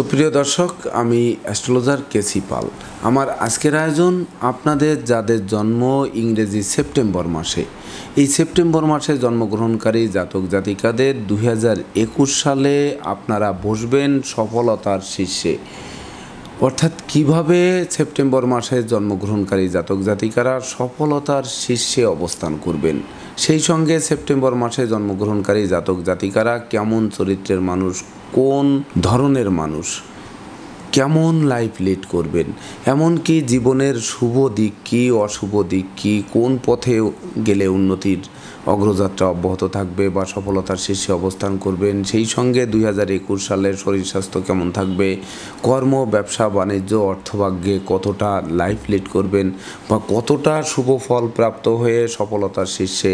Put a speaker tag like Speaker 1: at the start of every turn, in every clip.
Speaker 1: সুপ্রিয় দর্শক আমি অ্যাস্ট্রোলজার কেসি পাল আমার আজকের আয়োজন আপনাদের যাদের জন্ম ইংরেজি সেপ্টেম্বর মাসে এই সেপ্টেম্বর মাসে জন্মগ্রহণকারী জাতক জাতিকাদের দু সালে আপনারা বসবেন সফলতার শীর্ষে অর্থাৎ কিভাবে সেপ্টেম্বর মাসে জন্মগ্রহণকারী জাতক জাতিকারা সফলতার শীর্ষে অবস্থান করবেন সেই সঙ্গে সেপ্টেম্বর মাসে জন্মগ্রহণকারী জাতক জাতিকারা কেমন চরিত্রের মানুষ কোন ধরনের মানুষ কেমন লাইফ লিড করবেন এমনকি জীবনের শুভ দিক কী অশুভ দিক কী কোন পথে গেলে উন্নতির অগ্রযাত্রা অব্যাহত থাকবে বা সফলতার শীর্ষে অবস্থান করবেন সেই সঙ্গে দুই হাজার একুশ সালের শরীর স্বাস্থ্য কেমন থাকবে কর্ম ব্যবসা বাণিজ্য অর্থভাগ্যে কতটা লাইফ লিড করবেন বা কতটা শুভ ফল প্রাপ্ত হয়ে সফলতার শীর্ষে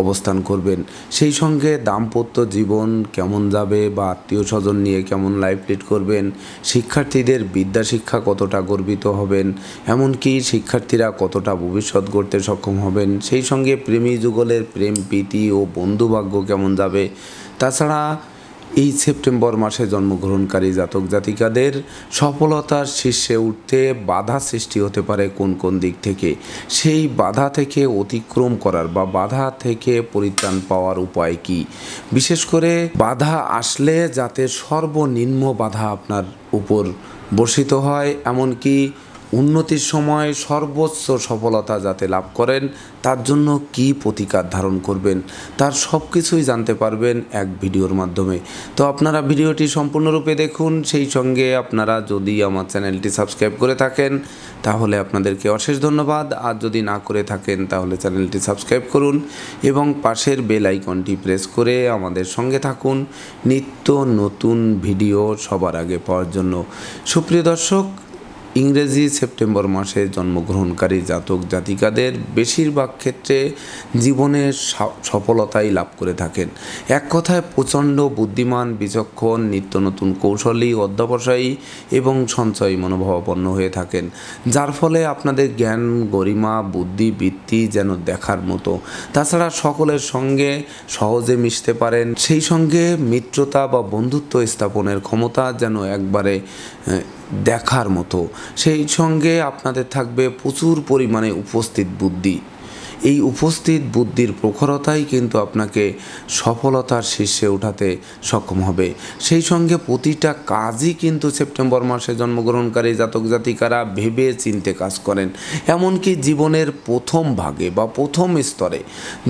Speaker 1: অবস্থান করবেন সেই সঙ্গে দাম্পত্য জীবন কেমন যাবে বা আত্মীয় স্বজন নিয়ে কেমন লাইফ লিড করবেন শিক্ষার্থীদের বিদ্যা শিক্ষা কতটা গর্বিত হবেন এমনকি শিক্ষার্থীরা কতটা ভবিষ্যৎ গড়তে সক্ষম হবেন সেই সঙ্গে প্রেমী যুগলের প্রেম প্রীতি ও বন্ধুভাগ্য কেমন যাবে তাছাড়া এই সেপ্টেম্বর মাসে জন্মগ্রহণকারী জাতক জাতিকাদের সফলতার শীর্ষে উঠতে বাধা সৃষ্টি হতে পারে কোন কোন দিক থেকে সেই বাধা থেকে অতিক্রম করার বা বাধা থেকে পরিত্রাণ পাওয়ার উপায় কি বিশেষ করে বাধা আসলে যাতে সর্বনিম্ন বাধা আপনার উপর বর্ষিত হয় এমনকি উন্নতির সময় সর্বোচ্চ সফলতা যাতে লাভ করেন তার জন্য কি প্রতিকার ধারণ করবেন তার সব কিছুই জানতে পারবেন এক ভিডিওর মাধ্যমে তো আপনারা ভিডিওটি সম্পূর্ণরূপে দেখুন সেই সঙ্গে আপনারা যদি আমার চ্যানেলটি সাবস্ক্রাইব করে থাকেন তাহলে আপনাদেরকে অশেষ ধন্যবাদ আর যদি না করে থাকেন তাহলে চ্যানেলটি সাবস্ক্রাইব করুন এবং পাশের বেল আইকনটি প্রেস করে আমাদের সঙ্গে থাকুন নিত্য নতুন ভিডিও সবার আগে পাওয়ার জন্য সুপ্রিয় দর্শক ইংরেজি সেপ্টেম্বর মাসে জন্মগ্রহণকারী জাতক জাতিকাদের বেশিরভাগ ক্ষেত্রে জীবনের সফলতাই লাভ করে থাকেন এক কথায় প্রচণ্ড বুদ্ধিমান বিচক্ষণ নিত্য নতুন কৌশলী অধ্যাবসায়ী এবং সঞ্চয়ী মনোভাবাপন্ন হয়ে থাকেন যার ফলে আপনাদের জ্ঞান গরিমা বুদ্ধি বৃত্তি যেন দেখার মতো তাছাড়া সকলের সঙ্গে সহজে মিশতে পারেন সেই সঙ্গে মিত্রতা বা বন্ধুত্ব স্থাপনের ক্ষমতা যেন একবারে দেখার মতো সেই সঙ্গে আপনাদের থাকবে প্রচুর পরিমাণে উপস্থিত বুদ্ধি এই উপস্থিত বুদ্ধির প্রখরতাই কিন্তু আপনাকে সফলতার শীর্ষে উঠাতে সক্ষম হবে সেই সঙ্গে প্রতিটা কাজই কিন্তু সেপ্টেম্বর মাসে জন্মগ্রহণকারী জাতক জাতিকারা ভেবে চিনতে কাজ করেন এমনকি জীবনের প্রথম ভাগে বা প্রথম স্তরে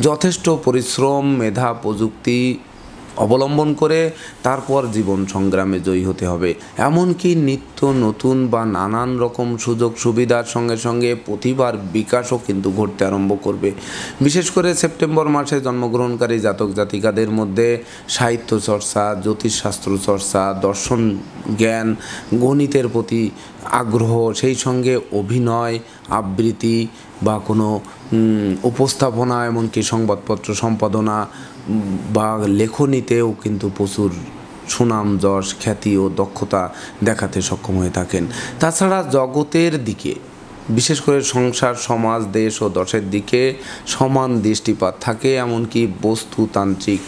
Speaker 1: যথেষ্ট পরিশ্রম মেধা প্রযুক্তি অবলম্বন করে তারপর জীবন সংগ্রামে জয়ী হতে হবে এমনকি নিত্য নতুন বা নানান রকম সুযোগ সুবিধার সঙ্গে সঙ্গে প্রতিভার বিকাশও কিন্তু ঘটতে আরম্ভ করবে বিশেষ করে সেপ্টেম্বর মাসে জন্মগ্রহণকারী জাতক জাতিকাদের মধ্যে সাহিত্য চর্চা জ্যোতিষশাস্ত্র চর্চা দর্শন জ্ঞান গণিতের প্রতি আগ্রহ সেই সঙ্গে অভিনয় আবৃত্তি বা কোনো উপস্থাপনা এমনকি সংবাদপত্র সম্পাদনা বা লেখনীতেও কিন্তু প্রচুর সুনাম যশ খ্যাতি ও দক্ষতা দেখাতে সক্ষম হয়ে থাকেন তাছাড়া জগতের দিকে বিশেষ করে সংসার সমাজ দেশ ও দশের দিকে সমান দৃষ্টিপাত থাকে এমনকি বস্তুতান্ত্রিক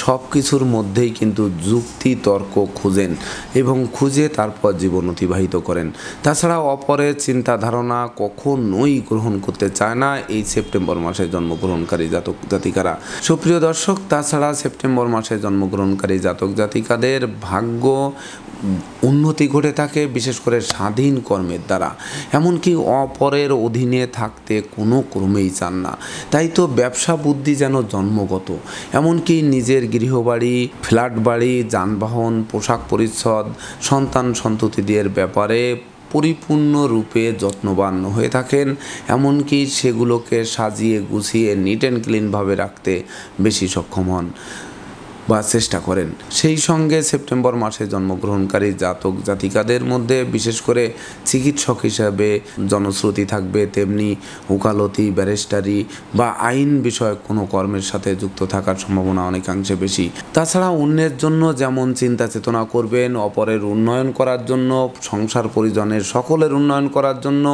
Speaker 1: সব কিছুর মধ্যেই কিন্তু যুক্তি তর্ক খুঁজেন এবং খুঁজে তারপর জীবন অতিবাহিত করেন তাছাড়া অপরের চিন্তা ধারণা কখনোই গ্রহণ করতে চায় না এই সেপ্টেম্বর মাসে জন্মগ্রহণকারী জাতক জাতিকারা সুপ্রিয় দর্শক তাছাড়া সেপ্টেম্বর মাসে জন্মগ্রহণকারী জাতক জাতিকাদের ভাগ্য উন্নতি ঘটে থাকে বিশেষ করে স্বাধীন কর্মের দ্বারা এমনকি অপরের অধীনে থাকতে কোনো ক্রমেই চান না তাই তো ব্যবসা বুদ্ধি যেন জন্মগত এমনকি নিজের গৃহবাড়ি ফ্ল্যাট বাড়ি যানবাহন পোশাক পরিচ্ছদ সন্তান সন্ততিদের ব্যাপারে পরিপূর্ণ রূপে যত্নবান হয়ে থাকেন এমনকি সেগুলোকে সাজিয়ে গুছিয়ে নিট অ্যান্ড ক্লিনভাবে রাখতে বেশি সক্ষম হন বা চেষ্টা করেন সেই সঙ্গে সেপ্টেম্বর মাসে জন্মগ্রহণকারী জাতক জাতিকাদের মধ্যে বিশেষ করে চিকিৎসক হিসাবে জনশ্রুতি থাকবে তেমনি উকালতি ব্যারিস্টারি বা আইন বিষয়ক কোনো কর্মের সাথে যুক্ত থাকার সম্ভাবনা অনেকাংশে বেশি তাছাড়া অন্যের জন্য যেমন চিন্তা চেতনা করবেন অপরের উন্নয়ন করার জন্য সংসার পরিজনের সকলের উন্নয়ন করার জন্য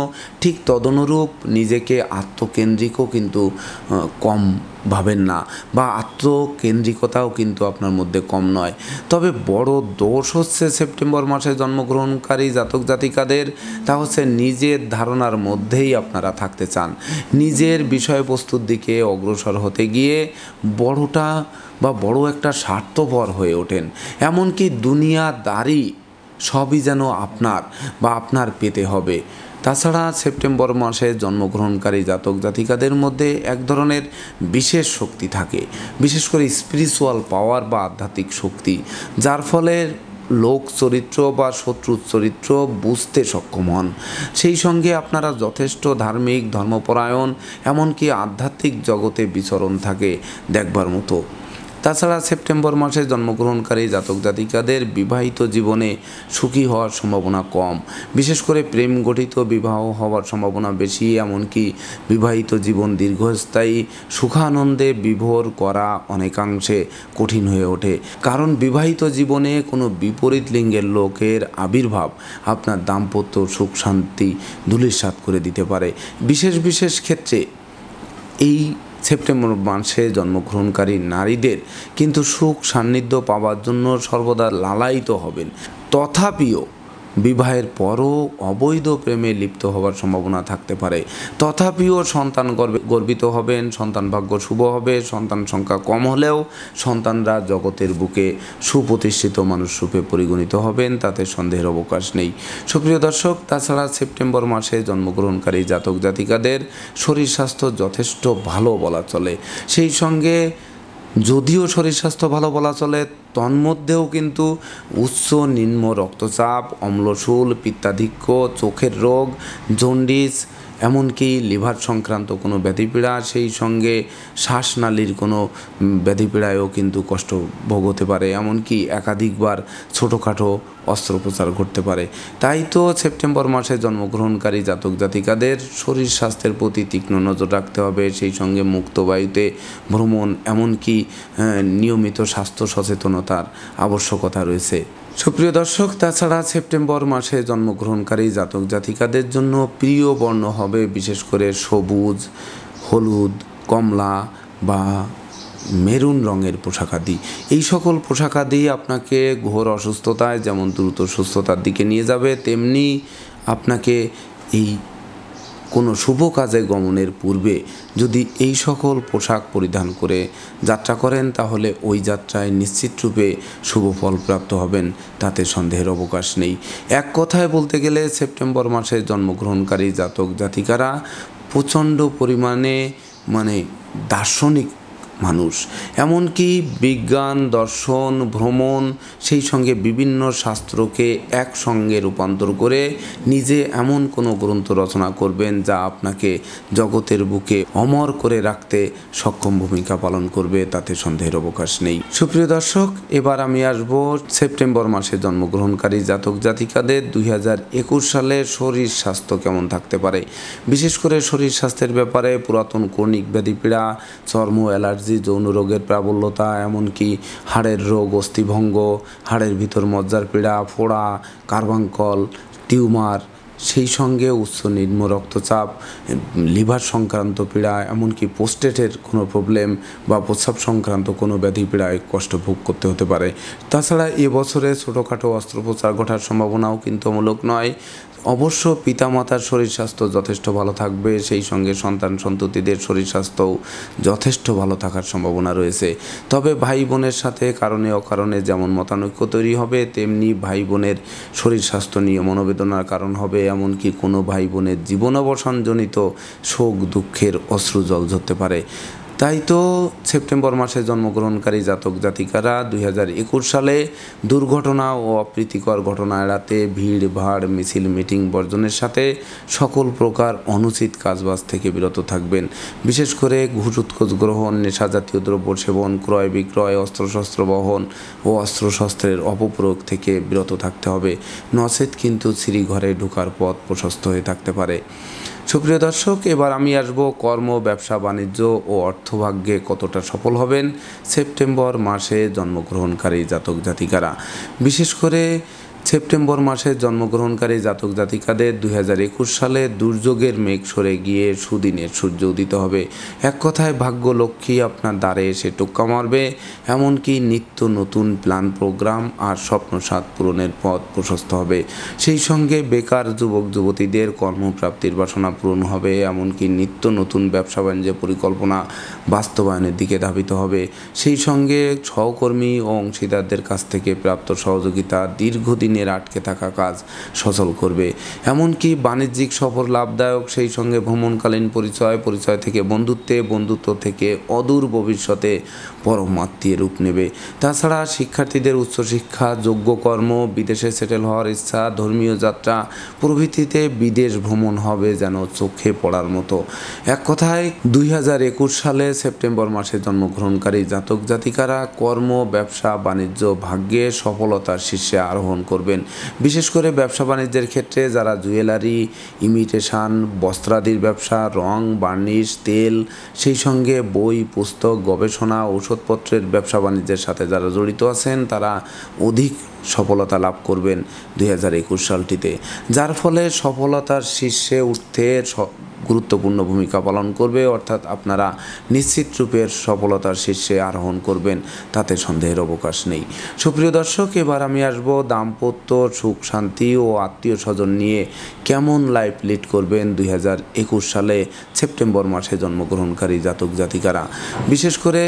Speaker 1: ঠিক তদনুরূপ নিজেকে আত্মকেন্দ্রিকও কিন্তু কম ভাবেন না বা আত্মকেন্দ্রিকতাও কিন্তু আপনার মধ্যে কম নয় তবে বড় দোষ হচ্ছে সেপ্টেম্বর মাসে জন্মগ্রহণকারী জাতক জাতিকাদের তা হচ্ছে নিজের ধারণার মধ্যেই আপনারা থাকতে চান নিজের বিষয়বস্তুর দিকে অগ্রসর হতে গিয়ে বড়টা বা বড় একটা স্বার্থপর হয়ে ওঠেন এমনকি দুনিয়াদারি সবই যেন আপনার বা আপনার পেতে হবে তাছাড়া সেপ্টেম্বর মাসে জন্মগ্রহণকারী জাতক জাতিকাদের মধ্যে এক ধরনের বিশেষ শক্তি থাকে বিশেষ করে স্পিরিচুয়াল পাওয়ার বা আধ্যাত্মিক শক্তি যার ফলে লোক চরিত্র বা শত্রুর চরিত্র বুঝতে সক্ষম হন সেই সঙ্গে আপনারা যথেষ্ট ধার্মিক ধর্মপরায়ণ এমনকি আধ্যাত্মিক জগতে বিচরণ থাকে দেখবার মতো তাছাড়া সেপ্টেম্বর মাসে জন্মগ্রহণকারী জাতক জাতিকাদের বিবাহিত জীবনে সুখী হওয়ার সম্ভাবনা কম বিশেষ করে প্রেম গঠিত বিবাহ হওয়ার সম্ভাবনা বেশি এমনকি বিবাহিত জীবন দীর্ঘস্থায়ী সুখানন্দে বিভোর করা অনেকাংশে কঠিন হয়ে ওঠে কারণ বিবাহিত জীবনে কোনো বিপরীত লিঙ্গের লোকের আবির্ভাব আপনার দাম্পত্য সুখ শান্তি ধুলিসাত করে দিতে পারে বিশেষ বিশেষ ক্ষেত্রে এই সেপ্টেম্বর মাসে জন্মগ্রহণকারী নারীদের কিন্তু সুখ সান্নিধ্য পাওয়ার জন্য সর্বদা লালায়িত হবেন তথাপিও বিবাহের পরও অবৈধ প্রেমে লিপ্ত হওয়ার সম্ভাবনা থাকতে পারে তথাপিও সন্তান গর্বিত হবেন সন্তান ভাগ্য শুভ হবে সন্তান সংখ্যা কম হলেও সন্তানরা জগতের বুকে সুপ্রতিষ্ঠিত মানুষ রূপে পরিগণিত হবেন তাতে সন্দেহের অবকাশ নেই সুপ্রিয় দর্শক তাছাড়া সেপ্টেম্বর মাসে জন্মগ্রহণকারী জাতক জাতিকাদের শরীর স্বাস্থ্য যথেষ্ট ভালো বলা চলে সেই সঙ্গে যদিও শরীর স্বাস্থ্য ভালো বলা চলে তন্মধ্যেও কিন্তু উচ্চ নিম্ন রক্তচাপ অম্লশূল পিত্তাধিক্য চোখের রোগ জন্ডিস এমনকি লিভার সংক্রান্ত কোনো ব্যাধিপীড়া সেই সঙ্গে শ্বাসনালীর কোনো ব্যাধিপীড়ায়ও কিন্তু কষ্ট ভোগ হতে পারে এমনকি একাধিকবার ছোটোখাটো অস্ত্রোপচার ঘটতে পারে তাই তো সেপ্টেম্বর মাসে জন্মগ্রহণকারী জাতক জাতিকাদের শরীর স্বাস্থ্যের প্রতি তীক্ষ্ণ নজর রাখতে হবে সেই সঙ্গে মুক্ত বায়ুতে ভ্রমণ এমনকি হ্যাঁ, নিয়মিত স্বাস্থ্য সচেতনতার আবশ্যকতা রয়েছে সুপ্রিয় দর্শক তাছাড়া সেপ্টেম্বর মাসে জন্মগ্রহণকারী জাতক জাতিকাদের জন্য প্রিয় বর্ণ হবে বিশেষ করে সবুজ হলুদ কমলা বা মেরুন রঙের পোশাকাদি এই সকল পোশাকাদি আপনাকে ঘোর অসুস্থতায় যেমন দ্রুত সুস্থতার দিকে নিয়ে যাবে তেমনি আপনাকে এই কোনো শুভ কাজে গমনের পূর্বে যদি এই সকল পোশাক পরিধান করে যাত্রা করেন তাহলে ওই যাত্রায় নিশ্চিতরূপে শুভ ফল প্রাপ্ত হবেন তাতে সন্দেহের অবকাশ নেই এক কথায় বলতে গেলে সেপ্টেম্বর মাসে জন্মগ্রহণকারী জাতক জাতিকারা প্রচণ্ড পরিমাণে মানে দার্শনিক মানুষ এমনকি বিজ্ঞান দর্শন ভ্রমণ সেই সঙ্গে বিভিন্ন শাস্ত্রকে একসঙ্গে রূপান্তর করে নিজে এমন কোনো গ্রন্থ রচনা করবেন যা আপনাকে জগতের বুকে অমর করে রাখতে সক্ষম ভূমিকা পালন করবে তাতে সন্দেহের অবকাশ নেই সুপ্রিয় দর্শক এবার আমি আসব সেপ্টেম্বর মাসে জন্মগ্রহণকারী জাতক জাতিকাদের দুই সালে শরীর স্বাস্থ্য কেমন থাকতে পারে বিশেষ করে শরীর স্বাস্থ্যের ব্যাপারে পুরাতন কর্ণিক ব্যাধি পীড়া চর্ম অ্যালার্জি অ্যালার্জি যৌন রোগের প্রাবল্যতা এমনকি হাড়ের রোগ অস্থিভঙ্গ হাড়ের ভিতর মজ্জার পীড়া ফোড়া কার্বাঙ্কল টিউমার সেই সঙ্গে উচ্চ নিম্ন রক্তচাপ লিভার সংক্রান্ত পীড়া এমনকি পোস্টেটের কোনো প্রবলেম বা প্রস্রাব সংক্রান্ত কোনো ব্যাধি পীড়ায় কষ্ট ভোগ করতে হতে পারে তাছাড়া এবছরে ছোটোখাটো অস্ত্রোপচার ঘটার সম্ভাবনাও কিন্তু মূলক নয় অবশ্য পিতামাতার শরীর স্বাস্থ্য যথেষ্ট ভালো থাকবে সেই সঙ্গে সন্তান সন্ততিদের শরীর স্বাস্থ্যও যথেষ্ট ভালো থাকার সম্ভাবনা রয়েছে তবে ভাই বোনের সাথে কারণে অকারণে যেমন মতানৈক্য তৈরি হবে তেমনি ভাই বোনের শরীর স্বাস্থ্য নিয়ে মনোবেদনার কারণ হবে এমনকি কোনো ভাই বোনের জীবনাবসানজনিত শোক দুঃখের অশ্রু জল ধরতে পারে তাই তো সেপ্টেম্বর মাসে জন্মগ্রহণকারী জাতক জাতিকারা দুই সালে দুর্ঘটনা ও অপ্রীতিকর ঘটনা এড়াতে ভিড় ভাড় মিছিল মিটিং বর্জনের সাথে সকল প্রকার অনুচিত কাজবাজ থেকে বিরত থাকবেন বিশেষ করে ঘুষ গ্রহণ নেশা জাতীয় দ্রব্য সেবন ক্রয় বিক্রয় অস্ত্রশস্ত্র বহন ও অস্ত্রশস্ত্রের অপপ্রয়োগ থেকে বিরত থাকতে হবে নচেত কিন্তু শ্রীঘরে ঢোকার পথ প্রশস্ত হয়ে থাকতে পারে সুপ্রিয় দর্শক এবার আমি আসব কর্ম ব্যবসা বাণিজ্য ও অর্থভাগ্যে কতটা সফল হবেন সেপ্টেম্বর মাসে জন্মগ্রহণকারী জাতক জাতিকারা বিশেষ করে সেপ্টেম্বর মাসে জন্মগ্রহণকারী জাতক জাতিকাদের দুই সালে দুর্যোগের মেঘ সরে গিয়ে সুদিনের সূর্য উদিত হবে এক কথায় ভাগ্য লক্ষ্মী আপনার দ্বারে এসে টোক্কা মারবে এমনকি নিত্য নতুন প্ল্যান প্রোগ্রাম আর স্বপ্ন সাত পূরণের পথ প্রশস্ত হবে সেই সঙ্গে বেকার যুবক যুবতীদের কর্মপ্রাপ্তির বাসনা পূরণ হবে এমনকি নিত্য নতুন ব্যবসা বাণিজ্য পরিকল্পনা বাস্তবায়নের দিকে ধাবিত হবে সেই সঙ্গে সহকর্মী ও অংশীদারদের কাছ থেকে প্রাপ্ত সহযোগিতা দীর্ঘদিন দিনের আটকে থাকা কাজ সচল করবে এমনকি বাণিজ্যিক সফর লাভদায়ক সেই সঙ্গে ভ্রমণকালীন পরিচয় পরিচয় থেকে বন্ধুত্বে বন্ধুত্ব থেকে অদূর ভবিষ্যতে পরমাত্মীয় রূপ নেবে তাছাড়া শিক্ষার্থীদের উচ্চশিক্ষা যোগ্য কর্ম বিদেশে সেটেল হওয়ার ইচ্ছা ধর্মীয় যাত্রা প্রভৃতিতে বিদেশ ভ্রমণ হবে যেন চোখে পড়ার মতো এক কথায় দুই হাজার একুশ সালে সেপ্টেম্বর মাসে জন্মগ্রহণকারী জাতক জাতিকারা কর্ম ব্যবসা বাণিজ্য ভাগ্যে সফলতার শীর্ষে আরোহণ করবে করবেন বিশেষ করে ব্যবসা বাণিজ্যের ক্ষেত্রে যারা জুয়েলারি ইমিটেশান বস্ত্রাদির ব্যবসা রং বার্নিশ তেল সেই সঙ্গে বই পুস্তক গবেষণা ঔষধপত্রের ব্যবসা বাণিজ্যের সাথে যারা জড়িত আছেন তারা অধিক সফলতা লাভ করবেন দুই সালটিতে যার ফলে সফলতার শীর্ষে উঠতে গুরুত্বপূর্ণ ভূমিকা পালন করবে অর্থাৎ আপনারা নিশ্চিত রূপের সফলতার শীর্ষে আরোহণ করবেন তাতে সন্দেহের অবকাশ নেই সুপ্রিয় দর্শক এবার আমি আসব দাম্পত্য সুখ শান্তি ও আত্মীয় স্বজন নিয়ে কেমন লাইফ লিড করবেন দুই সালে সেপ্টেম্বর মাসে জন্মগ্রহণকারী জাতক জাতিকারা বিশেষ করে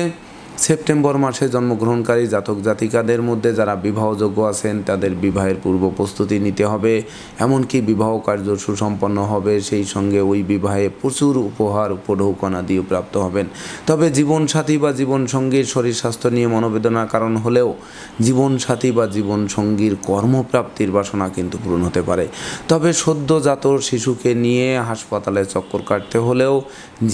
Speaker 1: সেপ্টেম্বর মাসে জন্মগ্রহণকারী জাতক জাতিকাদের মধ্যে যারা বিবাহযোগ্য আছেন তাদের বিবাহের পূর্ব প্রস্তুতি নিতে হবে এমনকি বিবাহ কার্য সুসম্পন্ন হবে সেই সঙ্গে ওই বিবাহে প্রচুর উপহার উপঢৌকনা দিয়ে প্রাপ্ত হবেন তবে জীবনসাথী বা জীবনসঙ্গীর শরীর স্বাস্থ্য নিয়ে মনোবেদনার কারণ হলেও জীবনসাথী বা জীবনসঙ্গীর কর্মপ্রাপ্তির বাসনা কিন্তু পূরণ হতে পারে তবে সদ্যজাত শিশুকে নিয়ে হাসপাতালে চক্কর কাটতে হলেও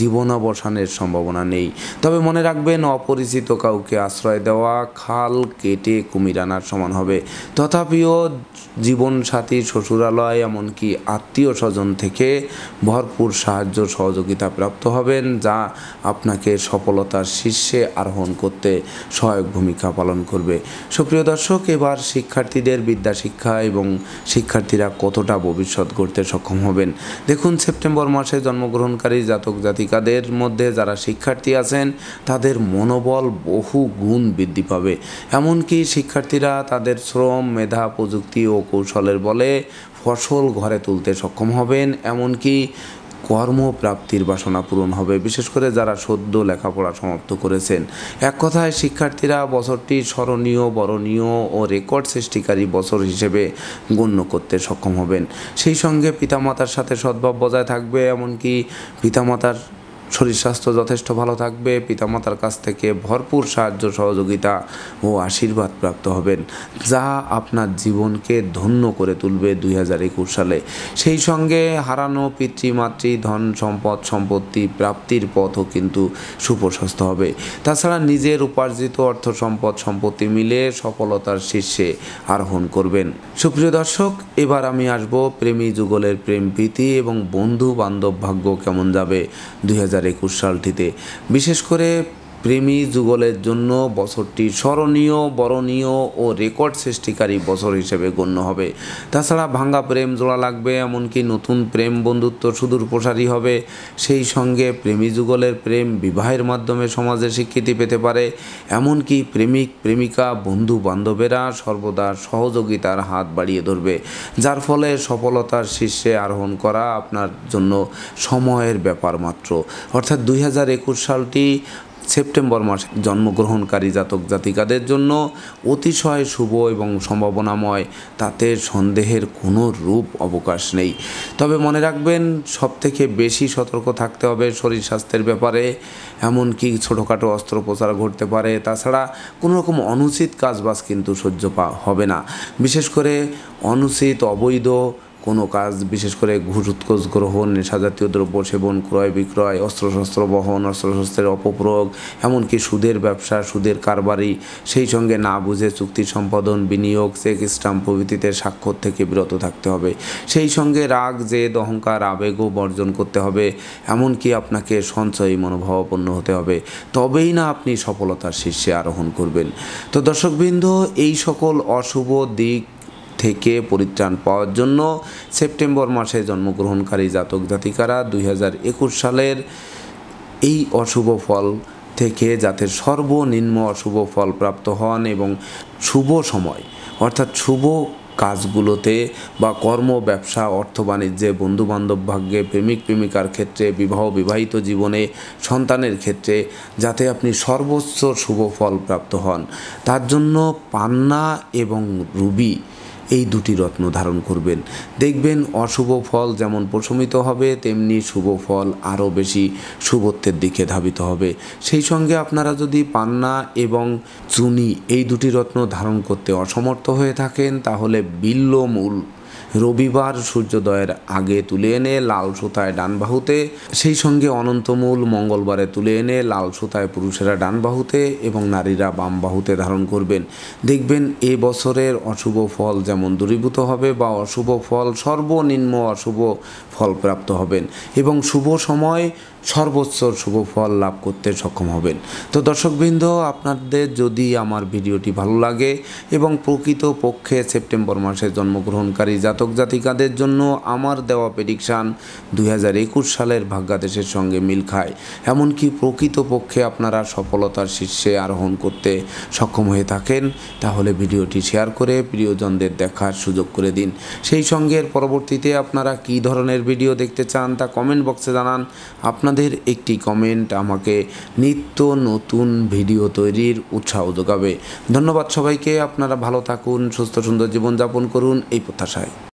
Speaker 1: জীবনাবসানের সম্ভাবনা নেই তবে মনে রাখবেন অপরিচিত পরিচিত কাউকে আশ্রয় দেওয়া খাল কেটে কুমির আনার সমান হবে তথাপিও জীবনসাথী শ্বশুরালয় এমনকি আত্মীয় স্বজন থেকে ভরপুর সাহায্য সহযোগিতা প্রাপ্ত হবেন যা আপনাকে সফলতার শীর্ষে আরোহণ করতে সহায়ক ভূমিকা পালন করবে সুপ্রিয় দর্শক এবার শিক্ষার্থীদের বিদ্যা শিক্ষা এবং শিক্ষার্থীরা কতটা ভবিষ্যৎ গড়তে সক্ষম হবেন দেখুন সেপ্টেম্বর মাসে জন্মগ্রহণকারী জাতক জাতিকাদের মধ্যে যারা শিক্ষার্থী আছেন তাদের মনোবল ফল বহু গুণ বৃদ্ধি পাবে এমনকি শিক্ষার্থীরা তাদের শ্রম মেধা প্রযুক্তি ও কৌশলের বলে ফসল ঘরে তুলতে সক্ষম হবেন এমনকি কর্মপ্রাপ্তির বাসনা পূরণ হবে বিশেষ করে যারা সদ্য লেখাপড়া সমাপ্ত করেছেন এক কথায় শিক্ষার্থীরা বছরটি স্মরণীয় বরণীয় ও রেকর্ড সৃষ্টিকারী বছর হিসেবে গণ্য করতে সক্ষম হবেন সেই সঙ্গে পিতামাতার সাথে সদ্ভাব বজায় থাকবে এমনকি পিতামাতার শরীর স্বাস্থ্য যথেষ্ট ভালো থাকবে পিতামাতার কাছ থেকে ভরপুর সাহায্য সহযোগিতা ও আশীর্বাদ প্রাপ্ত হবেন যা আপনার জীবনকে ধন্য করে তুলবে দুই হাজার একুশ সালে সেই সঙ্গে হারানো পিতৃমাতৃ ধন সম্পদ সম্পত্তি প্রাপ্তির পথও কিন্তু সুপ্রশস্ত হবে তাছাড়া নিজের উপার্জিত অর্থ সম্পদ সম্পত্তি মিলে সফলতার শীর্ষে আরোহণ করবেন সুপ্রিয় দর্শক এবার আমি আসব প্রেমী যুগলের প্রেম প্রীতি এবং বন্ধু বান্ধব ভাগ্য কেমন যাবে দুই হাজার হাজার সালটিতে বিশেষ করে প্রেমী যুগলের জন্য বছরটি স্মরণীয় বরণীয় ও রেকর্ড সৃষ্টিকারী বছর হিসেবে গণ্য হবে তাছাড়া ভাঙ্গা প্রেম জোড়া লাগবে এমনকি নতুন প্রেম বন্ধুত্ব সুদূর প্রসারী হবে সেই সঙ্গে প্রেমী যুগলের প্রেম বিবাহের মাধ্যমে সমাজে স্বীকৃতি পেতে পারে এমনকি প্রেমিক প্রেমিকা বন্ধু বান্ধবেরা সর্বদা সহযোগিতার হাত বাড়িয়ে ধরবে যার ফলে সফলতার শীর্ষে আরোহণ করা আপনার জন্য সময়ের ব্যাপার মাত্র অর্থাৎ দুই সালটি সেপ্টেম্বর মাসে জন্মগ্রহণকারী জাতক জাতিকাদের জন্য অতিশয় শুভ এবং সম্ভাবনাময় তাতে সন্দেহের কোনো রূপ অবকাশ নেই তবে মনে রাখবেন সবথেকে বেশি সতর্ক থাকতে হবে শরীর স্বাস্থ্যের ব্যাপারে এমনকি ছোটোখাটো অস্ত্রোপচার ঘটতে পারে তাছাড়া কোনো রকম অনুচিত কাজবাজ কিন্তু সহ্য পা হবে না বিশেষ করে অনুচিত অবৈধ কোনো কাজ বিশেষ করে ঘুষ উৎকোষ গ্রহণ নেশাজাতীয় দ্রব্য সেবন ক্রয় বিক্রয় অস্ত্রশস্ত্র বহন অস্ত্রশস্ত্রের অপপ্রয়োগ এমনকি সুদের ব্যবসা সুদের কারবারি সেই সঙ্গে না বুঝে চুক্তি সম্পাদন বিনিয়োগ চেক স্টাম্প প্রভৃতিতে স্বাক্ষর থেকে বিরত থাকতে হবে সেই সঙ্গে রাগ যে দহংকার আবেগও বর্জন করতে হবে এমনকি আপনাকে সঞ্চয়ী মনোভাবাপন্ন হতে হবে তবেই না আপনি সফলতার শীর্ষে আরোহণ করবেন তো দর্শকবৃন্দ এই সকল অশুভ দিক থেকে পরিত্রাণ পাওয়ার জন্য সেপ্টেম্বর মাসে জন্মগ্রহণকারী জাতক জাতিকারা দুই সালের এই অশুভ ফল থেকে যাতে সর্বনিম্ন অশুভ ফল প্রাপ্ত হন এবং শুভ সময় অর্থাৎ শুভ কাজগুলোতে বা কর্ম ব্যবসা অর্থ বাণিজ্যে বন্ধুবান্ধব ভাগ্যে প্রেমিক প্রেমিকার ক্ষেত্রে বিবাহ বিবাহিত জীবনে সন্তানের ক্ষেত্রে যাতে আপনি সর্বোচ্চ শুভ ফল প্রাপ্ত হন তার জন্য পান্না এবং রুবি এই দুটি রত্ন ধারণ করবেন দেখবেন অশুভ ফল যেমন প্রশমিত হবে তেমনি শুভ ফল আরও বেশি শুভত্বের দিকে ধাবিত হবে সেই সঙ্গে আপনারা যদি পান্না এবং চুনি এই দুটি রত্ন ধারণ করতে অসমর্থ হয়ে থাকেন তাহলে বিল্লমূল রবিবার সূর্যোদয়ের আগে তুলে এনে লাল সুতায় ডান বাহুতে সেই সঙ্গে অনন্তমূল মঙ্গলবারে তুলে এনে লাল সুতায় পুরুষেরা ডান বাহুতে এবং নারীরা বাম বাহুতে ধারণ করবেন দেখবেন এ বছরের অশুভ ফল যেমন দূরীভূত হবে বা অশুভ ফল সর্বনিম্ন অশুভ ফলপ্রাপ্ত হবেন এবং শুভ সময় সর্বোচ্চ শুভ ফল লাভ করতে সক্ষম হবেন তো দর্শকবৃন্দ আপনাদের যদি আমার ভিডিওটি ভালো লাগে এবং প্রকৃত পক্ষে সেপ্টেম্বর মাসে জন্মগ্রহণকারী জাতক জাতিকাদের জন্য আমার দেওয়া প্রেডিকশান দু সালের ভাগ্যাদেশের সঙ্গে মিল খায় এমনকি প্রকৃত পক্ষে আপনারা সফলতার শীর্ষে আরোহণ করতে সক্ষম হয়ে থাকেন তাহলে ভিডিওটি শেয়ার করে প্রিয়জনদের দেখার সুযোগ করে দিন সেই সঙ্গে পরবর্তীতে আপনারা কি ধরনের ভিডিও দেখতে চান তা কমেন্ট বক্সে জানান আপনার আপনাদের একটি কমেন্ট আমাকে নিত্য নতুন ভিডিও তৈরির উৎসাহ যোগাবে ধন্যবাদ সবাইকে আপনারা ভালো থাকুন সুস্থ সুন্দর জীবনযাপন করুন এই প্রত্যাশায়